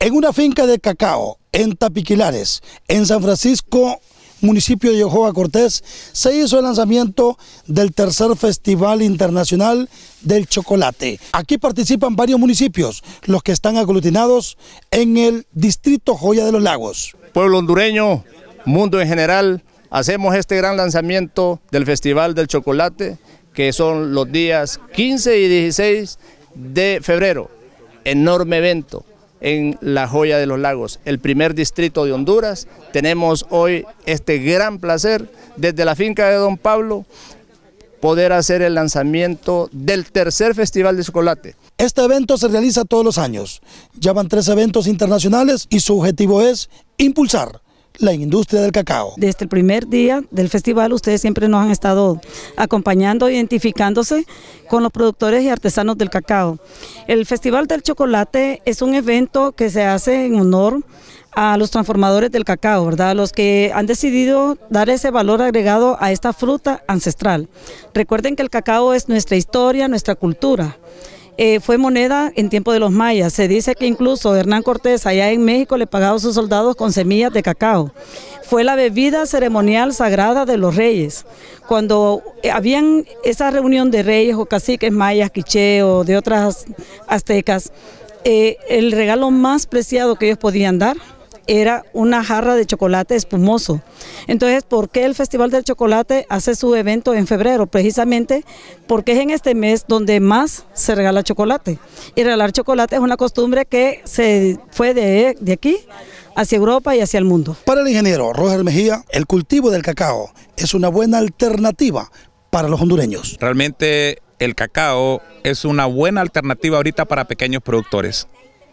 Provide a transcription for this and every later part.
En una finca de cacao, en Tapiquilares, en San Francisco, municipio de Ojoa Cortés, se hizo el lanzamiento del tercer Festival Internacional del Chocolate. Aquí participan varios municipios, los que están aglutinados en el distrito Joya de los Lagos. Pueblo hondureño, mundo en general, hacemos este gran lanzamiento del Festival del Chocolate, que son los días 15 y 16 de febrero. Enorme evento en la joya de los lagos, el primer distrito de Honduras. Tenemos hoy este gran placer desde la finca de Don Pablo poder hacer el lanzamiento del tercer Festival de Chocolate. Este evento se realiza todos los años. Llaman tres eventos internacionales y su objetivo es impulsar la industria del cacao. Desde el primer día del festival ustedes siempre nos han estado acompañando, identificándose con los productores y artesanos del cacao. El Festival del Chocolate es un evento que se hace en honor a los transformadores del cacao, ¿verdad? Los que han decidido dar ese valor agregado a esta fruta ancestral. Recuerden que el cacao es nuestra historia, nuestra cultura. Eh, fue moneda en tiempo de los mayas. Se dice que incluso Hernán Cortés allá en México le pagaba a sus soldados con semillas de cacao. Fue la bebida ceremonial sagrada de los reyes. Cuando eh, habían esa reunión de reyes o caciques mayas, quiché o de otras aztecas, eh, el regalo más preciado que ellos podían dar era una jarra de chocolate espumoso. Entonces, ¿por qué el Festival del Chocolate hace su evento en febrero? Precisamente porque es en este mes donde más se regala chocolate. Y regalar chocolate es una costumbre que se fue de, de aquí hacia Europa y hacia el mundo. Para el ingeniero Roger Mejía, el cultivo del cacao es una buena alternativa para los hondureños. Realmente el cacao es una buena alternativa ahorita para pequeños productores.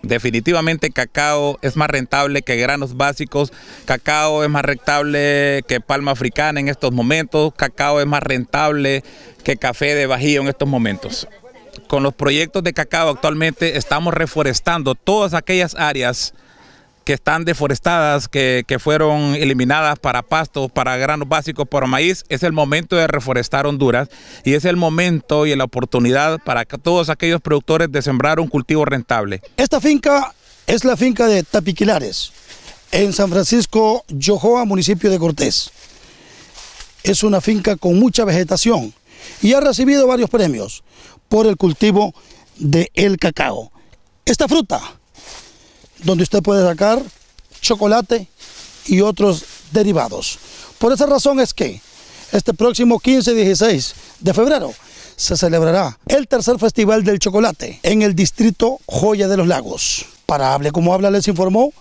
Definitivamente cacao es más rentable que granos básicos, cacao es más rentable que palma africana en estos momentos, cacao es más rentable que café de Bajío en estos momentos. Con los proyectos de cacao actualmente estamos reforestando todas aquellas áreas que están deforestadas, que, fueron eliminadas para pastos, para granos básicos, para maíz, es el momento de reforestar Honduras y es el momento y la oportunidad para todos aquellos productores de sembrar un cultivo rentable. Esta finca es la finca de Tapiquilares, en San Francisco, Yohoa, municipio de Cortés. Es una finca con mucha vegetación y ha recibido varios premios por el cultivo del el cacao. Esta fruta donde usted puede sacar chocolate y otros derivados. Por esa razón es que este próximo 15 y 16 de febrero se celebrará el tercer Festival del Chocolate en el distrito Joya de los Lagos. Para Hable como Habla les informó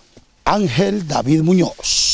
Ángel David Muñoz.